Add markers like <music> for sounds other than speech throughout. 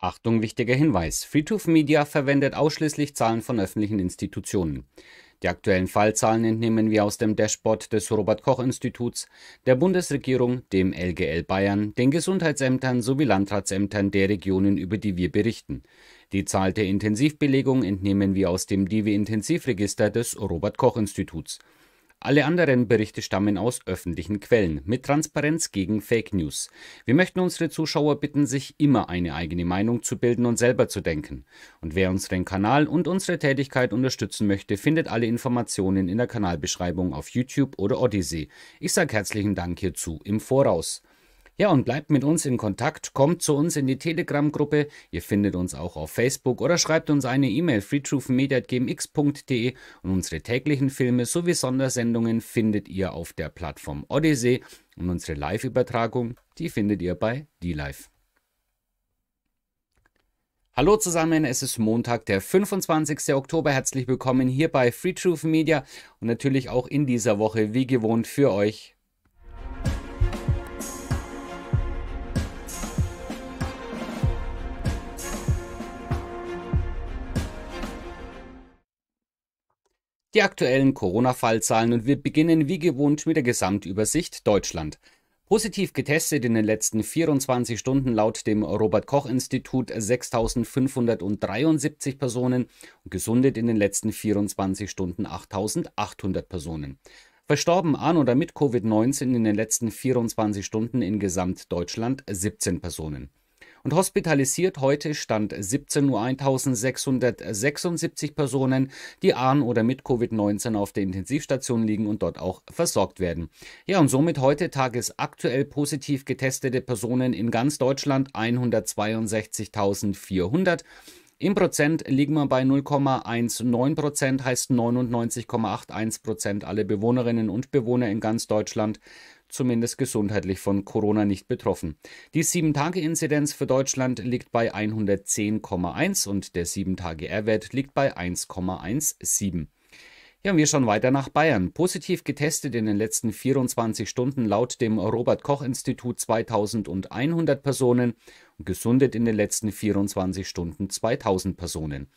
Achtung, wichtiger Hinweis. Freetooth Media verwendet ausschließlich Zahlen von öffentlichen Institutionen. Die aktuellen Fallzahlen entnehmen wir aus dem Dashboard des Robert-Koch-Instituts, der Bundesregierung, dem LGL Bayern, den Gesundheitsämtern sowie Landratsämtern der Regionen, über die wir berichten. Die Zahl der Intensivbelegung entnehmen wir aus dem Divi-Intensivregister des Robert-Koch-Instituts. Alle anderen Berichte stammen aus öffentlichen Quellen mit Transparenz gegen Fake News. Wir möchten unsere Zuschauer bitten, sich immer eine eigene Meinung zu bilden und selber zu denken. Und wer unseren Kanal und unsere Tätigkeit unterstützen möchte, findet alle Informationen in der Kanalbeschreibung auf YouTube oder Odyssey. Ich sage herzlichen Dank hierzu im Voraus. Ja, und bleibt mit uns in Kontakt, kommt zu uns in die Telegram-Gruppe, ihr findet uns auch auf Facebook oder schreibt uns eine E-Mail freetroofmedia.gmx.de und unsere täglichen Filme sowie Sondersendungen findet ihr auf der Plattform Odyssey und unsere Live-Übertragung, die findet ihr bei DLive. Hallo zusammen, es ist Montag, der 25. Oktober. Herzlich willkommen hier bei Free Truth Media und natürlich auch in dieser Woche wie gewohnt für euch die aktuellen Corona-Fallzahlen und wir beginnen wie gewohnt mit der Gesamtübersicht Deutschland. Positiv getestet in den letzten 24 Stunden laut dem Robert Koch Institut 6.573 Personen und gesundet in den letzten 24 Stunden 8.800 Personen. Verstorben an oder mit Covid-19 in den letzten 24 Stunden in Gesamtdeutschland 17 Personen und hospitalisiert heute Stand 17 Uhr 1676 Personen, die an oder mit Covid-19 auf der Intensivstation liegen und dort auch versorgt werden. Ja, und somit heute tagesaktuell positiv getestete Personen in ganz Deutschland 162.400. Im Prozent liegen wir bei 0,19 Prozent, heißt 99,81 Prozent alle Bewohnerinnen und Bewohner in ganz Deutschland zumindest gesundheitlich von Corona nicht betroffen. Die 7-Tage-Inzidenz für Deutschland liegt bei 110,1 und der 7-Tage-R-Wert liegt bei 1,17. Ja, wir schauen weiter nach Bayern. Positiv getestet in den letzten 24 Stunden laut dem Robert Koch Institut 2100 Personen und gesundet in den letzten 24 Stunden 2000 Personen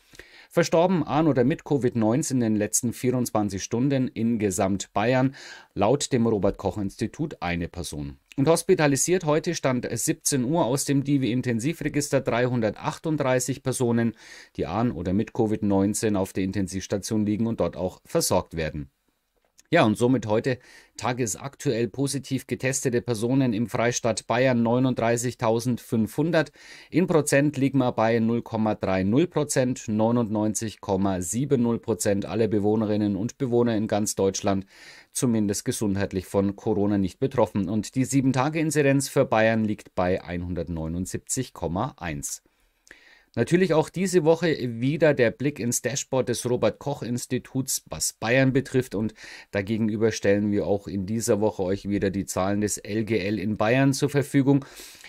verstorben an oder mit Covid-19 in den letzten 24 Stunden in Gesamtbayern, laut dem Robert-Koch-Institut eine Person. Und hospitalisiert heute stand 17 Uhr aus dem Divi-Intensivregister 338 Personen, die an oder mit Covid-19 auf der Intensivstation liegen und dort auch versorgt werden. Ja, und somit heute tagesaktuell positiv getestete Personen im Freistaat Bayern 39.500. In Prozent liegen wir bei 0,30 Prozent, 99,70 Prozent aller Bewohnerinnen und Bewohner in ganz Deutschland zumindest gesundheitlich von Corona nicht betroffen. Und die 7-Tage-Inzidenz für Bayern liegt bei 179,1. Natürlich auch diese Woche wieder der Blick ins Dashboard des Robert Koch Instituts, was Bayern betrifft. Und dagegenüber stellen wir auch in dieser Woche euch wieder die Zahlen des LGL in Bayern zur Verfügung.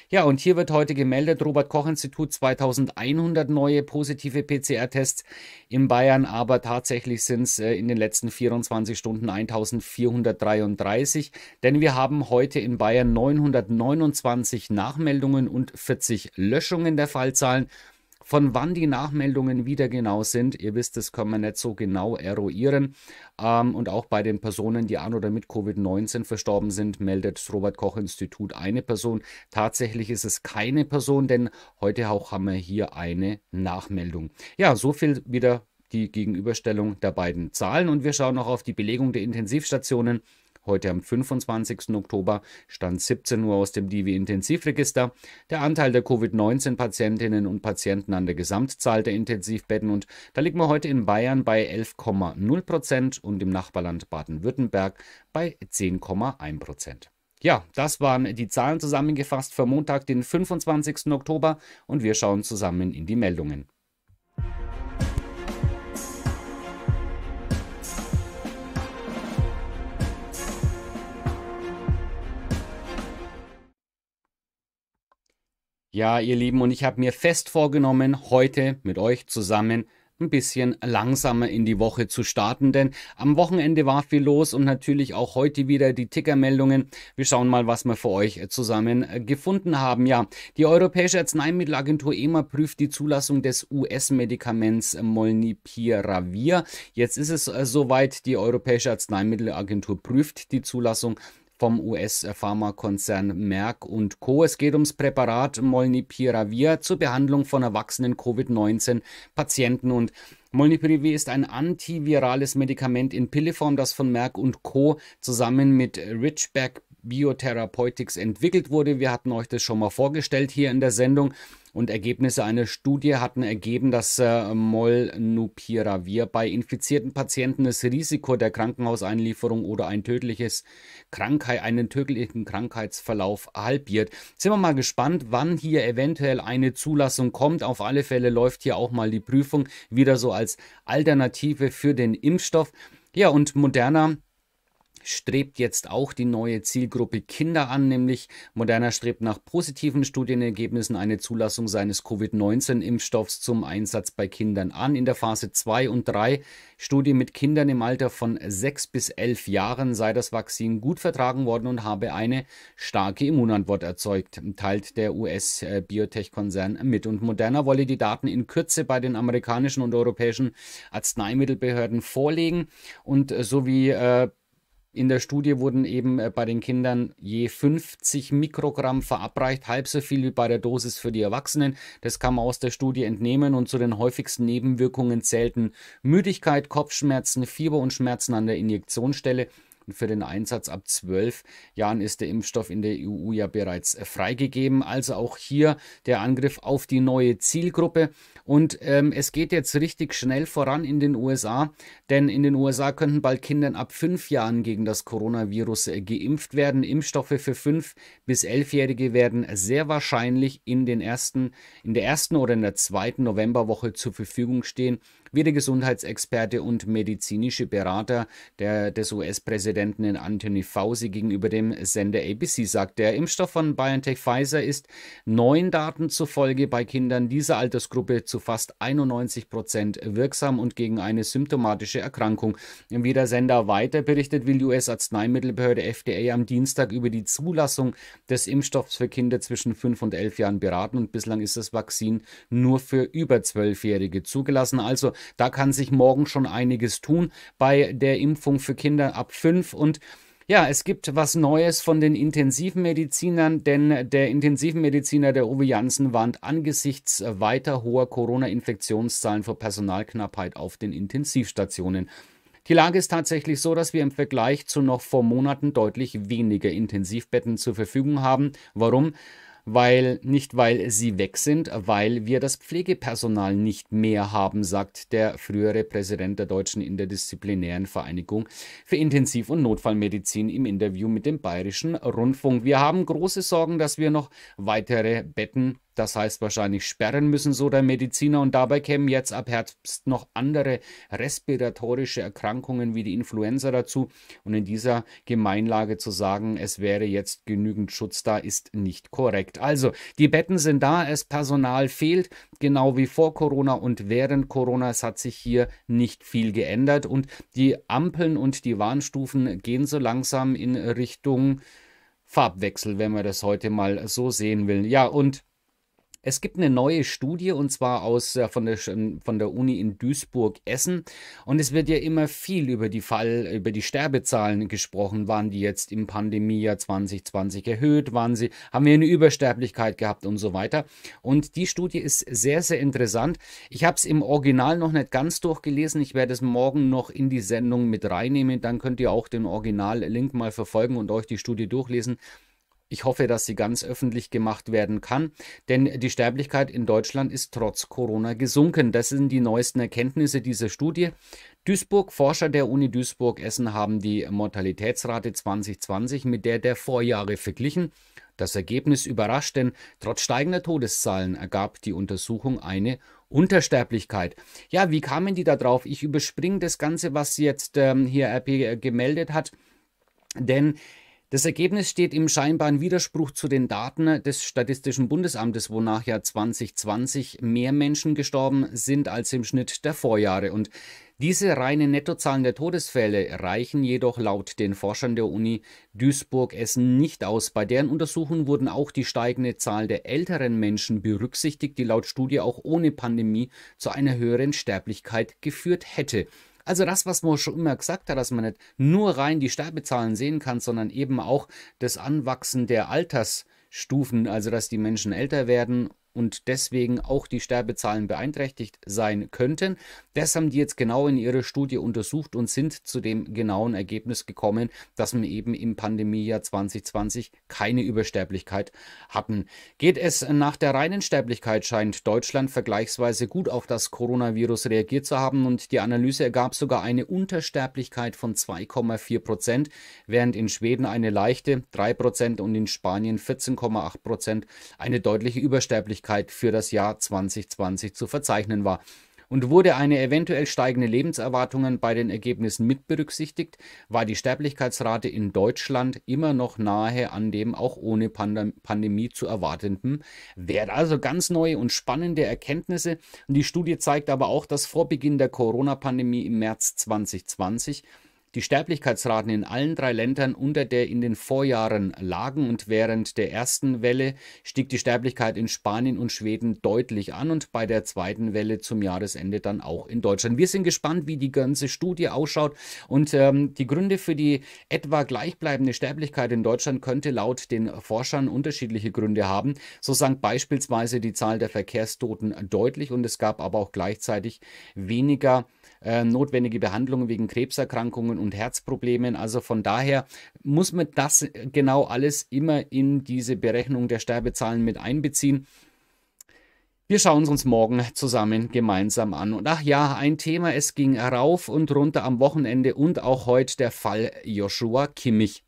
Ja, und hier wird heute gemeldet, Robert Koch Institut 2100 neue positive PCR-Tests in Bayern, aber tatsächlich sind es äh, in den letzten 24 Stunden 1433, denn wir haben heute in Bayern 929 Nachmeldungen und 40 Löschungen der Fallzahlen. Von wann die Nachmeldungen wieder genau sind, ihr wisst, das kann man nicht so genau eruieren. Ähm, und auch bei den Personen, die an oder mit Covid-19 verstorben sind, meldet das Robert Koch Institut eine Person. Tatsächlich ist es keine Person, denn heute auch haben wir hier eine Nachmeldung. Ja, so viel wieder die Gegenüberstellung der beiden Zahlen und wir schauen noch auf die Belegung der Intensivstationen heute am 25. Oktober, Stand 17 Uhr aus dem Divi-Intensivregister. Der Anteil der Covid-19-Patientinnen und Patienten an der Gesamtzahl der Intensivbetten und da liegen wir heute in Bayern bei 11,0 Prozent und im Nachbarland Baden-Württemberg bei 10,1 Prozent. Ja, das waren die Zahlen zusammengefasst für Montag, den 25. Oktober und wir schauen zusammen in die Meldungen. Ja, ihr Lieben, und ich habe mir fest vorgenommen, heute mit euch zusammen ein bisschen langsamer in die Woche zu starten, denn am Wochenende war viel los und natürlich auch heute wieder die Tickermeldungen. Wir schauen mal, was wir für euch zusammen äh, gefunden haben. Ja, die Europäische Arzneimittelagentur EMA prüft die Zulassung des US-Medikaments Molnipiravir. Jetzt ist es äh, soweit, die Europäische Arzneimittelagentur prüft die Zulassung vom US-Pharmakonzern Merck und Co. Es geht ums Präparat Molnipiravir zur Behandlung von erwachsenen Covid-19-Patienten und Molnipiravir ist ein antivirales Medikament in Pilleform, das von Merck und Co. zusammen mit Richback Biotherapeutics entwickelt wurde. Wir hatten euch das schon mal vorgestellt hier in der Sendung und Ergebnisse einer Studie hatten ergeben, dass äh, Molnupiravir bei infizierten Patienten das Risiko der Krankenhauseinlieferung oder ein tödliches Krankheit, einen tödlichen Krankheitsverlauf halbiert. Sind wir mal gespannt, wann hier eventuell eine Zulassung kommt. Auf alle Fälle läuft hier auch mal die Prüfung wieder so als Alternative für den Impfstoff. Ja, und moderner strebt jetzt auch die neue Zielgruppe Kinder an, nämlich Moderna strebt nach positiven Studienergebnissen eine Zulassung seines Covid-19-Impfstoffs zum Einsatz bei Kindern an. In der Phase 2 und 3 Studie mit Kindern im Alter von 6 bis 11 Jahren sei das Vakzin gut vertragen worden und habe eine starke Immunantwort erzeugt, teilt der US-Biotech-Konzern mit. Und Moderna wolle die Daten in Kürze bei den amerikanischen und europäischen Arzneimittelbehörden vorlegen und sowie äh, äh in der Studie wurden eben äh, bei den Kindern je 50 Mikrogramm verabreicht, halb so viel wie bei der Dosis für die Erwachsenen. Das kann man aus der Studie entnehmen und zu den häufigsten Nebenwirkungen zählten Müdigkeit, Kopfschmerzen, Fieber und Schmerzen an der Injektionsstelle. Und für den Einsatz ab zwölf Jahren ist der Impfstoff in der EU ja bereits äh, freigegeben. Also auch hier der Angriff auf die neue Zielgruppe. Und ähm, es geht jetzt richtig schnell voran in den USA, denn in den USA könnten bald Kindern ab fünf Jahren gegen das Coronavirus äh, geimpft werden. Impfstoffe für fünf bis elfjährige werden sehr wahrscheinlich in den ersten, in der ersten oder in der zweiten Novemberwoche zur Verfügung stehen wie der Gesundheitsexperte und medizinische Berater der, des US-Präsidenten Anthony Fauci gegenüber dem Sender ABC sagt. Der Impfstoff von BioNTech Pfizer ist neuen Daten zufolge bei Kindern dieser Altersgruppe zu fast 91 Prozent wirksam und gegen eine symptomatische Erkrankung. Wie der Sender weiter berichtet, will die US-Arzneimittelbehörde FDA am Dienstag über die Zulassung des Impfstoffs für Kinder zwischen 5 und 11 Jahren beraten und bislang ist das Vakzin nur für über Zwölfjährige zugelassen. Also da kann sich morgen schon einiges tun bei der Impfung für Kinder ab fünf und ja, es gibt was Neues von den Intensivmedizinern, denn der Intensivmediziner der Uwe Janssen warnt angesichts weiter hoher Corona-Infektionszahlen vor Personalknappheit auf den Intensivstationen. Die Lage ist tatsächlich so, dass wir im Vergleich zu noch vor Monaten deutlich weniger Intensivbetten zur Verfügung haben. Warum? weil nicht weil sie weg sind, weil wir das Pflegepersonal nicht mehr haben, sagt der frühere Präsident der Deutschen Interdisziplinären Vereinigung für Intensiv- und Notfallmedizin im Interview mit dem Bayerischen Rundfunk. Wir haben große Sorgen, dass wir noch weitere Betten das heißt wahrscheinlich sperren müssen, so der Mediziner. Und dabei kämen jetzt ab Herbst noch andere respiratorische Erkrankungen wie die Influenza dazu. Und in dieser Gemeinlage zu sagen, es wäre jetzt genügend Schutz da, ist nicht korrekt. Also, die Betten sind da, es Personal fehlt, genau wie vor Corona und während Corona. Es hat sich hier nicht viel geändert. Und die Ampeln und die Warnstufen gehen so langsam in Richtung Farbwechsel, wenn man das heute mal so sehen will. Ja, und es gibt eine neue Studie und zwar aus äh, von, der, ähm, von der Uni in Duisburg Essen und es wird ja immer viel über die Fall über die Sterbezahlen gesprochen, waren die jetzt im Pandemiejahr 2020 erhöht, waren sie haben wir eine Übersterblichkeit gehabt und so weiter und die Studie ist sehr sehr interessant. Ich habe es im Original noch nicht ganz durchgelesen, ich werde es morgen noch in die Sendung mit reinnehmen, dann könnt ihr auch den Original Link mal verfolgen und euch die Studie durchlesen. Ich hoffe, dass sie ganz öffentlich gemacht werden kann, denn die Sterblichkeit in Deutschland ist trotz Corona gesunken. Das sind die neuesten Erkenntnisse dieser Studie. Duisburg, Forscher der Uni Duisburg-Essen haben die Mortalitätsrate 2020 mit der der Vorjahre verglichen. Das Ergebnis überrascht, denn trotz steigender Todeszahlen ergab die Untersuchung eine Untersterblichkeit. Ja, wie kamen die da drauf? Ich überspringe das Ganze, was jetzt ähm, hier RP äh, gemeldet hat, denn das Ergebnis steht im scheinbaren Widerspruch zu den Daten des Statistischen Bundesamtes, wonach ja 2020 mehr Menschen gestorben sind als im Schnitt der Vorjahre. Und diese reinen Nettozahlen der Todesfälle reichen jedoch laut den Forschern der Uni Duisburg-Essen nicht aus. Bei deren Untersuchung wurden auch die steigende Zahl der älteren Menschen berücksichtigt, die laut Studie auch ohne Pandemie zu einer höheren Sterblichkeit geführt hätte. Also das, was man schon immer gesagt hat, dass man nicht nur rein die Sterbezahlen sehen kann, sondern eben auch das Anwachsen der Altersstufen, also dass die Menschen älter werden und deswegen auch die Sterbezahlen beeinträchtigt sein könnten. Das haben die jetzt genau in ihrer Studie untersucht und sind zu dem genauen Ergebnis gekommen, dass wir eben im Pandemiejahr 2020 keine Übersterblichkeit hatten. Geht es nach der reinen Sterblichkeit, scheint Deutschland vergleichsweise gut auf das Coronavirus reagiert zu haben und die Analyse ergab sogar eine Untersterblichkeit von 2,4 Prozent, während in Schweden eine leichte 3 Prozent und in Spanien 14,8 Prozent eine deutliche Übersterblichkeit Arbeitslosigkeit für das Jahr 2020 zu verzeichnen war und wurde eine eventuell steigende Lebenserwartung bei den Ergebnissen mit berücksichtigt, war die Sterblichkeitsrate in Deutschland immer noch nahe an dem auch ohne Pandem Pandemie zu erwartenden Wert. Also ganz neue und spannende Erkenntnisse. die Studie zeigt aber auch, dass vor Beginn der Corona-Pandemie im März 2020 die Sterblichkeitsraten in allen drei Ländern unter der in den Vorjahren lagen und während der ersten Welle stieg die Sterblichkeit in Spanien und Schweden deutlich an und bei der zweiten Welle zum Jahresende dann auch in Deutschland. Wir sind gespannt, wie die ganze Studie ausschaut und ähm, die Gründe für die etwa gleichbleibende Sterblichkeit in Deutschland könnte laut den Forschern unterschiedliche Gründe haben. So sank beispielsweise die Zahl der Verkehrstoten deutlich und es gab aber auch gleichzeitig weniger äh, notwendige Behandlungen wegen Krebserkrankungen und Herzproblemen. Also von daher muss man das äh, genau alles immer in diese Berechnung der Sterbezahlen mit einbeziehen. Wir schauen es uns morgen zusammen gemeinsam an. Und ach ja, ein Thema, es ging rauf und runter am Wochenende und auch heute der Fall Joshua Kimmich.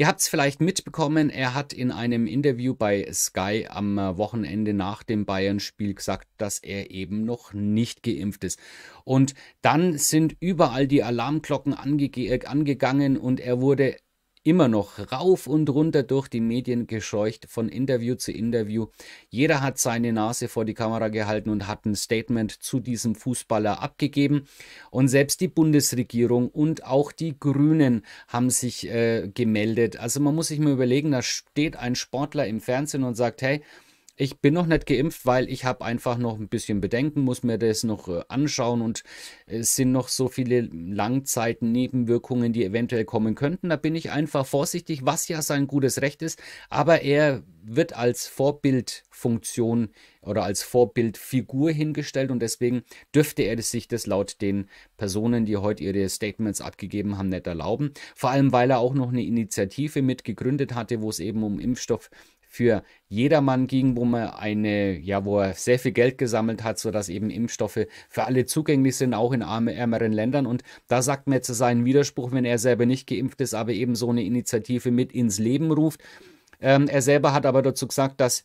Ihr habt es vielleicht mitbekommen, er hat in einem Interview bei Sky am äh, Wochenende nach dem Bayern-Spiel gesagt, dass er eben noch nicht geimpft ist. Und dann sind überall die Alarmglocken angegangen und er wurde immer noch rauf und runter durch die Medien gescheucht, von Interview zu Interview. Jeder hat seine Nase vor die Kamera gehalten und hat ein Statement zu diesem Fußballer abgegeben. Und selbst die Bundesregierung und auch die Grünen haben sich äh, gemeldet. Also man muss sich mal überlegen, da steht ein Sportler im Fernsehen und sagt, hey, ich bin noch nicht geimpft, weil ich habe einfach noch ein bisschen Bedenken, muss mir das noch äh, anschauen und äh, es sind noch so viele Langzeitnebenwirkungen, die eventuell kommen könnten. Da bin ich einfach vorsichtig, was ja sein gutes Recht ist, aber er wird als Vorbildfunktion oder als Vorbildfigur hingestellt und deswegen dürfte er sich das laut den Personen, die heute ihre Statements abgegeben haben, nicht erlauben. Vor allem, weil er auch noch eine Initiative mit gegründet hatte, wo es eben um Impfstoff für jedermann ging, wo man eine, ja, wo er sehr viel Geld gesammelt hat, sodass eben Impfstoffe für alle zugänglich sind, auch in arme, ärmeren Ländern. Und da sagt man jetzt seinen Widerspruch, wenn er selber nicht geimpft ist, aber eben so eine Initiative mit ins Leben ruft. Ähm, er selber hat aber dazu gesagt, dass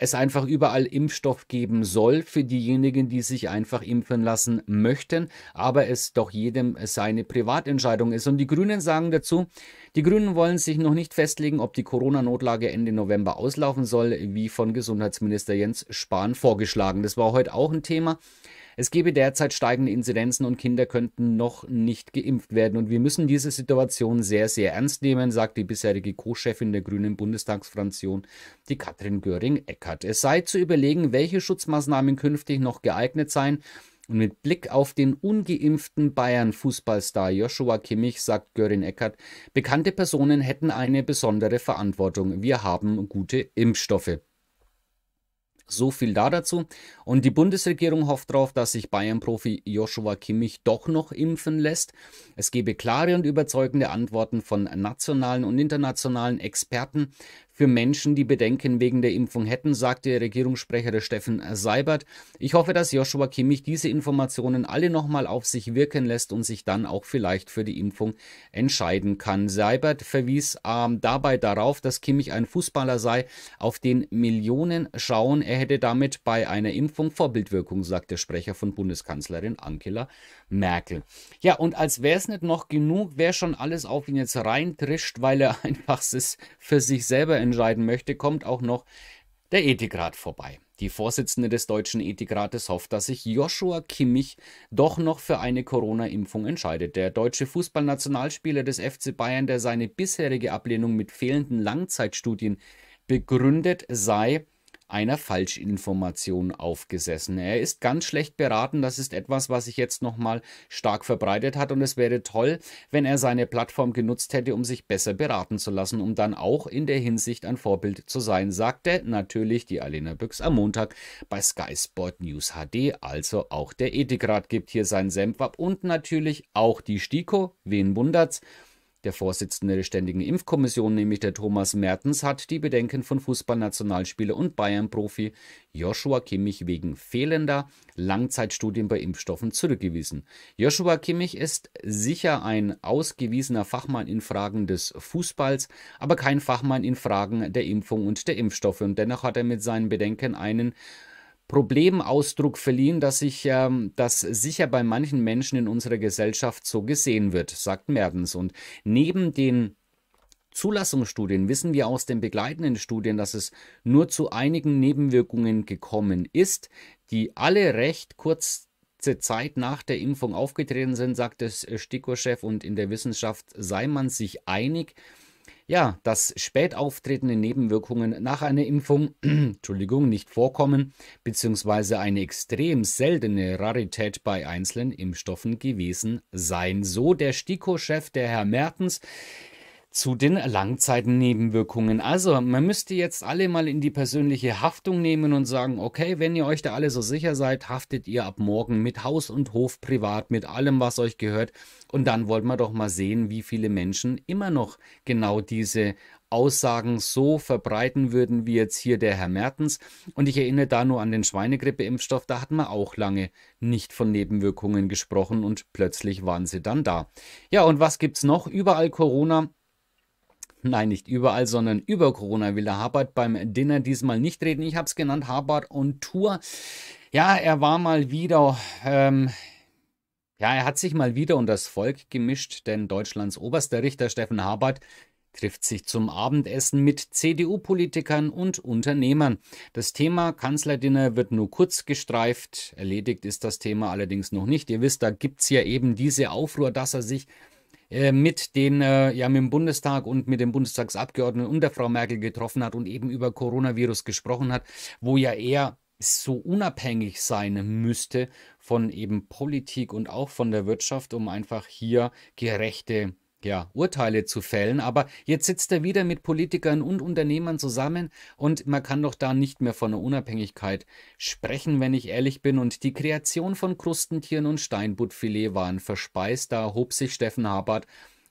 es einfach überall Impfstoff geben soll für diejenigen, die sich einfach impfen lassen möchten, aber es doch jedem seine Privatentscheidung ist. Und die Grünen sagen dazu, die Grünen wollen sich noch nicht festlegen, ob die Corona-Notlage Ende November auslaufen soll, wie von Gesundheitsminister Jens Spahn vorgeschlagen. Das war heute auch ein Thema. Es gebe derzeit steigende Inzidenzen und Kinder könnten noch nicht geimpft werden. Und wir müssen diese Situation sehr, sehr ernst nehmen, sagt die bisherige Co-Chefin der Grünen Bundestagsfraktion, die Katrin göring eckert Es sei zu überlegen, welche Schutzmaßnahmen künftig noch geeignet seien. Und mit Blick auf den ungeimpften Bayern-Fußballstar Joshua Kimmich sagt Görin Eckert, bekannte Personen hätten eine besondere Verantwortung. Wir haben gute Impfstoffe. So viel da dazu. Und die Bundesregierung hofft darauf, dass sich Bayern-Profi Joshua Kimmich doch noch impfen lässt. Es gebe klare und überzeugende Antworten von nationalen und internationalen Experten für Menschen, die Bedenken wegen der Impfung hätten, sagte Regierungssprecher Steffen Seibert. Ich hoffe, dass Joshua Kimmich diese Informationen alle nochmal auf sich wirken lässt und sich dann auch vielleicht für die Impfung entscheiden kann. Seibert verwies ähm, dabei darauf, dass Kimmich ein Fußballer sei, auf den Millionen schauen. Er hätte damit bei einer Impfung Vorbildwirkung, sagt der Sprecher von Bundeskanzlerin Angela Merkel. Ja, und als wäre es nicht noch genug, wer schon alles auf ihn jetzt reintrischt, weil er <laughs> einfach es für sich selber entscheidet entscheiden möchte, kommt auch noch der Ethikrat vorbei. Die Vorsitzende des Deutschen Ethikrates hofft, dass sich Joshua Kimmich doch noch für eine Corona-Impfung entscheidet. Der deutsche Fußballnationalspieler des FC Bayern, der seine bisherige Ablehnung mit fehlenden Langzeitstudien begründet sei, einer Falschinformation aufgesessen. Er ist ganz schlecht beraten. Das ist etwas, was sich jetzt nochmal stark verbreitet hat. Und es wäre toll, wenn er seine Plattform genutzt hätte, um sich besser beraten zu lassen, um dann auch in der Hinsicht ein Vorbild zu sein, sagte natürlich die Alena Büchs am Montag bei Sky Sport News HD. Also auch der Ethikrat gibt hier seinen Senf ab und natürlich auch die STIKO. Wen wundert's? Der Vorsitzende der Ständigen Impfkommission, nämlich der Thomas Mertens, hat die Bedenken von Fußballnationalspieler und Bayern-Profi Joshua Kimmich wegen fehlender Langzeitstudien bei Impfstoffen zurückgewiesen. Joshua Kimmich ist sicher ein ausgewiesener Fachmann in Fragen des Fußballs, aber kein Fachmann in Fragen der Impfung und der Impfstoffe. Und dennoch hat er mit seinen Bedenken einen Problemausdruck verliehen, dass sich ähm, das sicher bei manchen Menschen in unserer Gesellschaft so gesehen wird, sagt Mertens. Und neben den Zulassungsstudien wissen wir aus den begleitenden Studien, dass es nur zu einigen Nebenwirkungen gekommen ist, die alle recht kurze Zeit nach der Impfung aufgetreten sind, sagt das Stiko-Chef, und in der Wissenschaft sei man sich einig, ja, dass spät auftretende Nebenwirkungen nach einer Impfung, <clears throat> Entschuldigung, nicht vorkommen, beziehungsweise eine extrem seltene Rarität bei einzelnen Impfstoffen gewesen sein. So der STIKO-Chef, der Herr Mertens, zu den Langzeitnebenwirkungen. Also, man müsste jetzt alle mal in die persönliche Haftung nehmen und sagen, okay, wenn ihr euch da alle so sicher seid, haftet ihr ab morgen mit Haus und Hof privat, mit allem, was euch gehört. Und dann wollten wir doch mal sehen, wie viele Menschen immer noch genau diese Aussagen so verbreiten würden, wie jetzt hier der Herr Mertens. Und ich erinnere da nur an den Schweinegrippeimpfstoff, da hatten wir auch lange nicht von Nebenwirkungen gesprochen und plötzlich waren sie dann da. Ja, und was gibt's noch? Überall Corona nein, nicht überall, sondern über Corona will der Habert beim Dinner diesmal nicht reden. Ich habe es genannt, Habert on Tour. Ja, er war mal wieder, ähm, ja, er hat sich mal wieder und das Volk gemischt, denn Deutschlands oberster Richter Steffen Habert trifft sich zum Abendessen mit CDU-Politikern und Unternehmern. Das Thema Kanzlerdinner wird nur kurz gestreift, erledigt ist das Thema allerdings noch nicht. Ihr wisst, da gibt es ja eben diese Aufruhr, dass er sich äh, mit den, äh, ja, mit dem Bundestag und mit den Bundestagsabgeordneten und der Frau Merkel getroffen hat und eben über Coronavirus gesprochen hat, wo ja er so unabhängig sein müsste von eben Politik und auch von der Wirtschaft, um einfach hier gerechte ja, Urteile zu fällen. Aber jetzt sitzt er wieder mit Politikern und Unternehmern zusammen und man kann doch da nicht mehr von einer Unabhängigkeit sprechen, wenn ich ehrlich bin. Und die Kreation von Krustentieren und Steinbuttfilet waren verspeist. Da hob sich Steffen Habert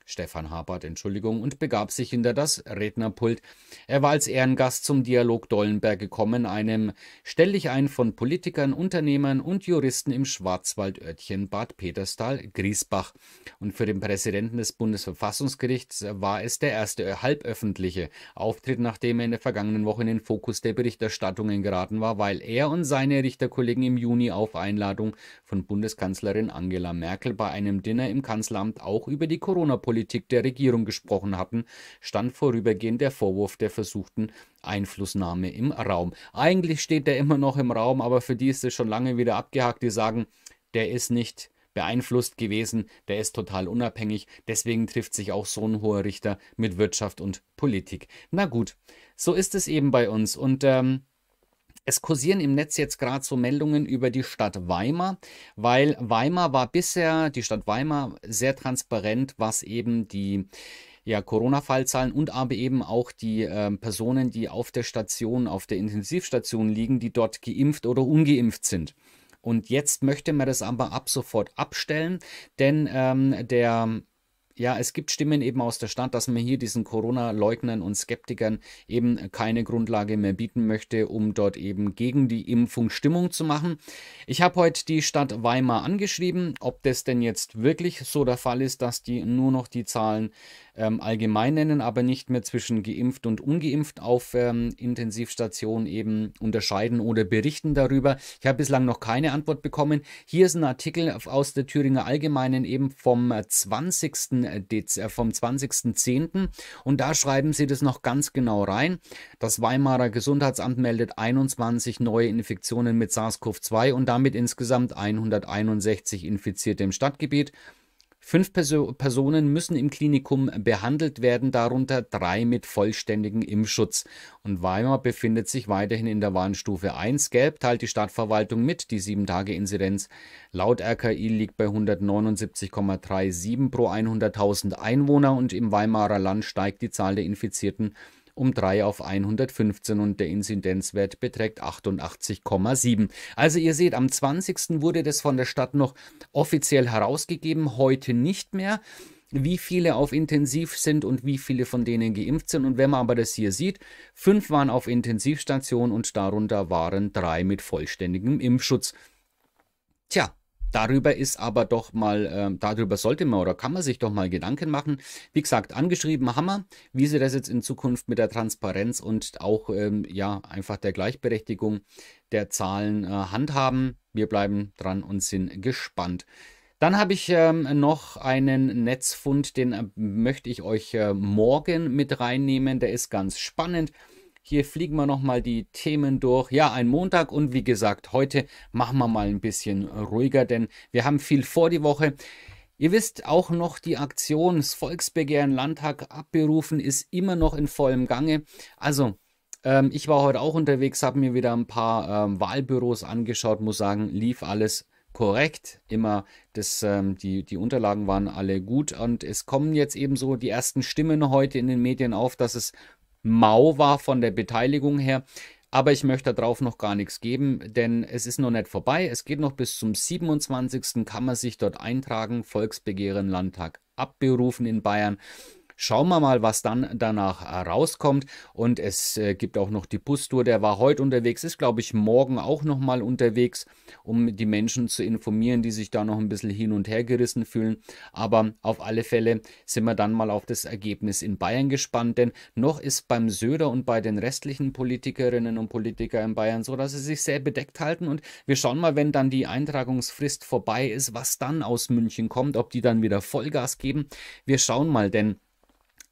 Stefan Habert, Entschuldigung, und begab sich hinter das Rednerpult. Er war als Ehrengast zum Dialog Dollenberg gekommen, einem stell ständig ein von Politikern, Unternehmern und Juristen im Schwarzwaldörtchen Bad Peterstal, Griesbach. Und für den Präsidenten des Bundesverfassungsgerichts war es der erste halböffentliche Auftritt, nachdem er in der vergangenen Woche in den Fokus der Berichterstattungen geraten war, weil er und seine Richterkollegen im Juni auf Einladung von Bundeskanzlerin Angela Merkel bei einem Dinner im Kanzleramt auch über die Corona-Politik Politik der Regierung gesprochen hatten, stand vorübergehend der Vorwurf der versuchten Einflussnahme im Raum. Eigentlich steht der immer noch im Raum, aber für die ist es schon lange wieder abgehakt. Die sagen, der ist nicht beeinflusst gewesen, der ist total unabhängig, deswegen trifft sich auch so ein hoher Richter mit Wirtschaft und Politik. Na gut, so ist es eben bei uns und ähm, es kursieren im Netz jetzt gerade so Meldungen über die Stadt Weimar, weil Weimar war bisher, die Stadt Weimar, sehr transparent, was eben die ja, Corona-Fallzahlen und aber eben auch die äh, Personen, die auf der Station, auf der Intensivstation liegen, die dort geimpft oder ungeimpft sind. Und jetzt möchte man das aber ab sofort abstellen, denn ähm, der ja, es gibt Stimmen eben aus der Stadt, dass man hier diesen Corona-Leugnern und Skeptikern eben keine Grundlage mehr bieten möchte, um dort eben gegen die Impfung Stimmung zu machen. Ich habe heute die Stadt Weimar angeschrieben, ob das denn jetzt wirklich so der Fall ist, dass die nur noch die Zahlen ähm, allgemein nennen, aber nicht mehr zwischen geimpft und ungeimpft auf ähm, Intensivstationen eben unterscheiden oder berichten darüber. Ich habe bislang noch keine Antwort bekommen. Hier ist ein Artikel aus der Thüringer Allgemeinen eben vom 20. Äh, Dez äh, vom 20.10. Und da schreiben sie das noch ganz genau rein. Das Weimarer Gesundheitsamt meldet 21 neue Infektionen mit SARS-CoV-2 und damit insgesamt 161 Infizierte im Stadtgebiet. Fünf Perso Personen müssen im Klinikum behandelt werden, darunter drei mit vollständigem Impfschutz. Und Weimar befindet sich weiterhin in der Warnstufe 1. Gelb teilt die Stadtverwaltung mit, die 7-Tage-Inzidenz laut RKI liegt bei 179,37 pro 100.000 Einwohner und im Weimarer Land steigt die Zahl der Infizierten um 3 auf 115 und der Inzidenzwert beträgt 88,7. Also ihr seht, am 20. wurde das von der Stadt noch offiziell herausgegeben, heute nicht mehr wie viele auf Intensiv sind und wie viele von denen geimpft sind. Und wenn man aber das hier sieht, fünf waren auf Intensivstation und darunter waren drei mit vollständigem Impfschutz. Tja, Darüber ist aber doch mal, äh, darüber sollte man oder kann man sich doch mal Gedanken machen. Wie gesagt, angeschrieben haben wir, wie sie das jetzt in Zukunft mit der Transparenz und auch ähm, ja einfach der Gleichberechtigung der Zahlen äh, handhaben. Wir bleiben dran und sind gespannt. Dann habe ich ähm, noch einen Netzfund, den äh, möchte ich euch äh, morgen mit reinnehmen. Der ist ganz spannend. Hier fliegen wir nochmal die Themen durch. Ja, ein Montag und wie gesagt, heute machen wir mal ein bisschen ruhiger, denn wir haben viel vor die Woche. Ihr wisst auch noch, die Aktion das Volksbegehren Landtag abberufen ist immer noch in vollem Gange. Also, ähm, ich war heute auch unterwegs, habe mir wieder ein paar ähm, Wahlbüros angeschaut, muss sagen, lief alles korrekt. Immer das, ähm, die, die Unterlagen waren alle gut und es kommen jetzt eben so die ersten Stimmen heute in den Medien auf, dass es mau war von der Beteiligung her. Aber ich möchte darauf noch gar nichts geben, denn es ist noch nicht vorbei. Es geht noch bis zum 27. kann man sich dort eintragen, Volksbegehren Landtag abberufen in Bayern. Schauen wir mal, was dann danach äh, rauskommt. Und es äh, gibt auch noch die Bustour, der war heute unterwegs, ist glaube ich morgen auch nochmal unterwegs, um die Menschen zu informieren, die sich da noch ein bisschen hin und her gerissen fühlen. Aber auf alle Fälle sind wir dann mal auf das Ergebnis in Bayern gespannt, denn noch ist beim Söder und bei den restlichen Politikerinnen und Politikern in Bayern so, dass sie sich sehr bedeckt halten. Und wir schauen mal, wenn dann die Eintragungsfrist vorbei ist, was dann aus München kommt, ob die dann wieder Vollgas geben. Wir schauen mal, denn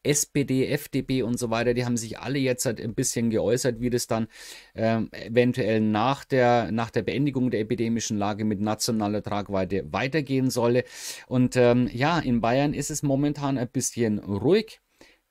SPD, FDP und so weiter, die haben sich alle jetzt halt ein bisschen geäußert, wie das dann ähm, eventuell nach der, nach der Beendigung der epidemischen Lage mit nationaler Tragweite weitergehen solle. Und ähm, ja, in Bayern ist es momentan ein bisschen ruhig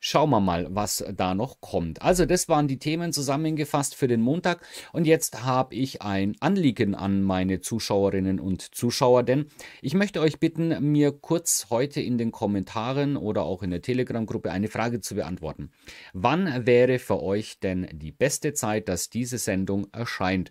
schauen wir mal, was da noch kommt. Also das waren die Themen zusammengefasst für den Montag und jetzt habe ich ein Anliegen an meine Zuschauerinnen und Zuschauer, denn ich möchte euch bitten, mir kurz heute in den Kommentaren oder auch in der Telegram-Gruppe eine Frage zu beantworten. Wann wäre für euch denn die beste Zeit, dass diese Sendung erscheint?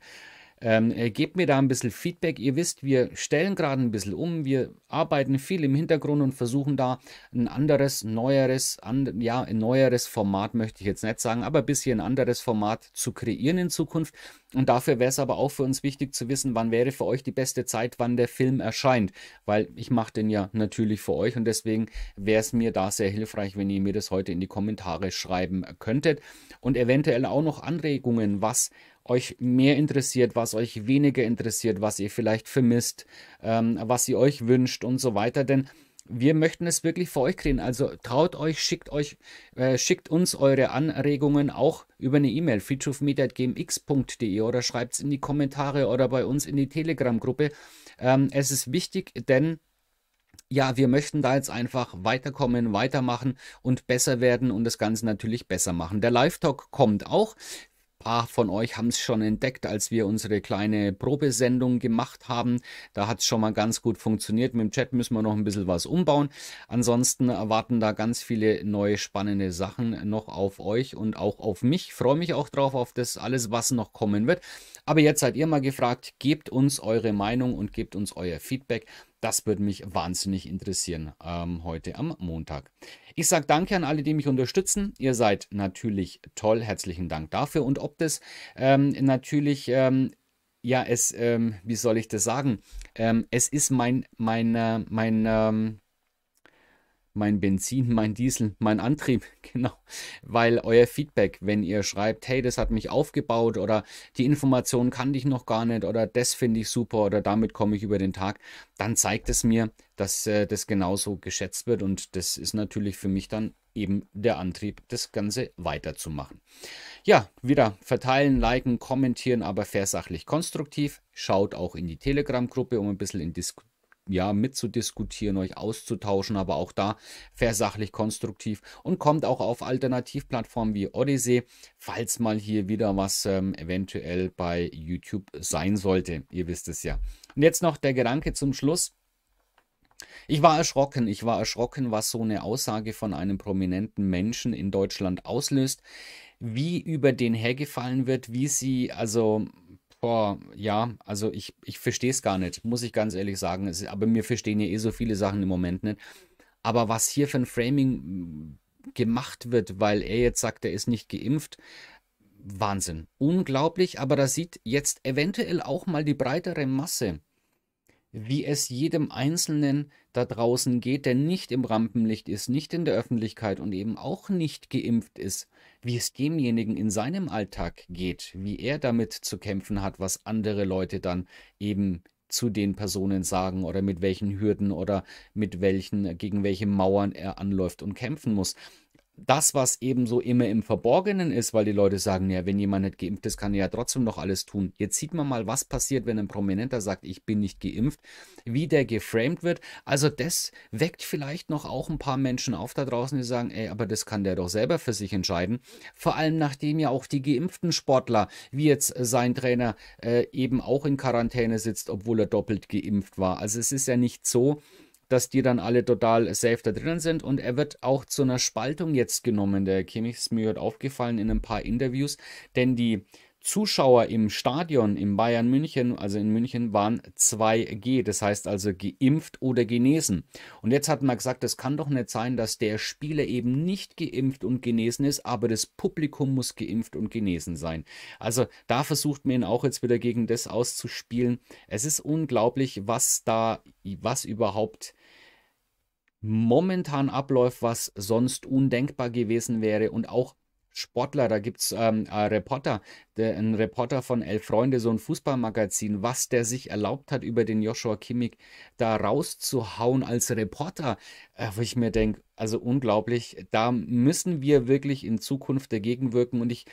Ähm, äh, gebt mir da ein bisschen Feedback. Ihr wisst, wir stellen gerade ein bisschen um. Wir arbeiten viel im Hintergrund und versuchen da ein anderes, neueres, and, ja, ein neueres Format, möchte ich jetzt nicht sagen, aber ein bisschen ein anderes Format zu kreieren in Zukunft. Und dafür wäre es aber auch für uns wichtig zu wissen, wann wäre für euch die beste Zeit, wann der Film erscheint. Weil ich mache den ja natürlich für euch und deswegen wäre es mir da sehr hilfreich, wenn ihr mir das heute in die Kommentare schreiben könntet. Und eventuell auch noch Anregungen, was euch mehr interessiert, was euch weniger interessiert, was ihr vielleicht vermisst, ähm, was ihr euch wünscht und so weiter. Denn wir möchten es wirklich für euch kriegen. Also traut euch, schickt euch, äh, schickt uns eure Anregungen auch über eine E-Mail, featurefmedia.gmx.de oder schreibt es in die Kommentare oder bei uns in die Telegram-Gruppe. Ähm, es ist wichtig, denn ja, wir möchten da jetzt einfach weiterkommen, weitermachen und besser werden und das Ganze natürlich besser machen. Der Live-Talk kommt auch paar von euch haben es schon entdeckt, als wir unsere kleine Probesendung gemacht haben. Da hat es schon mal ganz gut funktioniert. Mit dem Chat müssen wir noch ein bisschen was umbauen. Ansonsten erwarten da ganz viele neue spannende Sachen noch auf euch und auch auf mich. Ich freue mich auch drauf auf das alles, was noch kommen wird. Aber jetzt seid ihr mal gefragt, gebt uns eure Meinung und gebt uns euer Feedback. Das würde mich wahnsinnig interessieren ähm, heute am Montag. Ich sage danke an alle, die mich unterstützen. Ihr seid natürlich toll. Herzlichen Dank dafür. Und ob das ähm, natürlich, ähm, ja, es, ähm, wie soll ich das sagen? Ähm, es ist mein, mein, äh, mein, mein Benzin, mein Diesel, mein Antrieb, <laughs> genau. Weil euer Feedback, wenn ihr schreibt, hey, das hat mich aufgebaut oder die Information kannte ich noch gar nicht oder das finde ich super oder damit komme ich über den Tag, dann zeigt es mir, dass äh, das genauso geschätzt wird und das ist natürlich für mich dann eben der Antrieb, das Ganze weiterzumachen. Ja, wieder verteilen, liken, kommentieren, aber versachlich konstruktiv. Schaut auch in die Telegram-Gruppe, um ein bisschen in Diskussion ja, mitzudiskutieren, euch auszutauschen, aber auch da versachlich konstruktiv und kommt auch auf Alternativplattformen wie Odyssey, falls mal hier wieder was ähm, eventuell bei YouTube sein sollte. Ihr wisst es ja. Und jetzt noch der Gedanke zum Schluss. Ich war erschrocken, ich war erschrocken, was so eine Aussage von einem prominenten Menschen in Deutschland auslöst, wie über den hergefallen wird, wie sie also Boah, ja, also ich, ich verstehe es gar nicht, muss ich ganz ehrlich sagen. Es, aber mir verstehen ja eh so viele Sachen im Moment nicht. Aber was hier für ein Framing mm, gemacht wird, weil er jetzt sagt, er ist nicht geimpft, Wahnsinn. Unglaublich, aber da sieht jetzt eventuell auch mal die breitere Masse wie es jedem Einzelnen da draußen geht, der nicht im Rampenlicht ist, nicht in der Öffentlichkeit und eben auch nicht geimpft ist, wie es demjenigen in seinem Alltag geht, wie er damit zu kämpfen hat, was andere Leute dann eben zu den Personen sagen oder mit welchen Hürden oder mit welchen, gegen welche Mauern er anläuft und kämpfen muss das, was eben so immer im Verborgenen ist, weil die Leute sagen, ja, wenn jemand nicht geimpft ist, kann er ja trotzdem noch alles tun. Jetzt sieht man mal, was passiert, wenn ein Prominenter sagt, ich bin nicht geimpft, wie der geframed wird. Also das weckt vielleicht noch auch ein paar Menschen auf da draußen, die sagen, ey, aber das kann der doch selber für sich entscheiden. Vor allem nachdem ja auch die geimpften Sportler, wie jetzt äh, sein Trainer, äh, eben auch in Quarantäne sitzt, obwohl er doppelt geimpft war. Also es ist ja nicht so, dass die dann alle total safe da drinnen sind. Und er wird auch zu einer Spaltung jetzt genommen. Der Kimmich ist mir heute aufgefallen in ein paar Interviews, denn die Zuschauer im Stadion in Bayern München, also in München, waren 2G, das heißt also geimpft oder genesen. Und jetzt hat man gesagt, das kann doch nicht sein, dass der Spieler eben nicht geimpft und genesen ist, aber das Publikum muss geimpft und genesen sein. Also da versucht man ihn auch jetzt wieder gegen das auszuspielen. Es ist unglaublich, was da, was überhaupt momentan abläuft, was sonst undenkbar gewesen wäre und auch Sportler, da gibt es ähm, äh, Reporter, der, ein Reporter von Elf Freunde, so ein Fußballmagazin, was der sich erlaubt hat, über den Joshua Kimmich da rauszuhauen als Reporter, äh, wo ich mir denke, also unglaublich, da müssen wir wirklich in Zukunft dagegen wirken und ich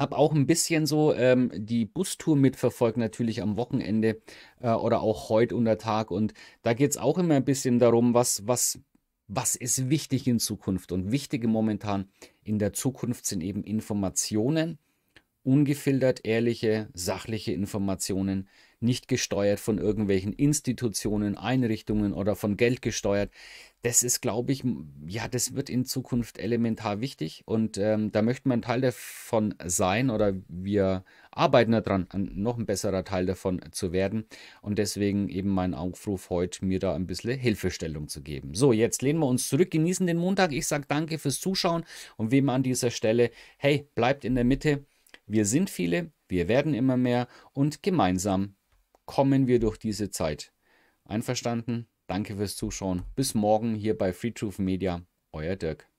habe auch ein bisschen so ähm, die Bustour mitverfolgt, natürlich am Wochenende äh, oder auch heute unter Tag. Und da geht es auch immer ein bisschen darum, was, was, was ist wichtig in Zukunft. Und wichtige momentan in der Zukunft sind eben Informationen, ungefiltert ehrliche, sachliche Informationen, nicht gesteuert von irgendwelchen Institutionen, Einrichtungen oder von Geld gesteuert. Das ist, glaube ich, ja, das wird in Zukunft elementar wichtig und ähm, da möchten wir ein Teil davon sein oder wir arbeiten daran, noch ein besserer Teil davon zu werden und deswegen eben mein Aufruf heute, mir da ein bisschen Hilfestellung zu geben. So, jetzt lehnen wir uns zurück, genießen den Montag. Ich sage danke fürs Zuschauen und wem an dieser Stelle, hey, bleibt in der Mitte. Wir sind viele, wir werden immer mehr und gemeinsam kommen wir durch diese Zeit. Einverstanden? Danke fürs Zuschauen. Bis morgen hier bei Free Truth Media. Euer Dirk.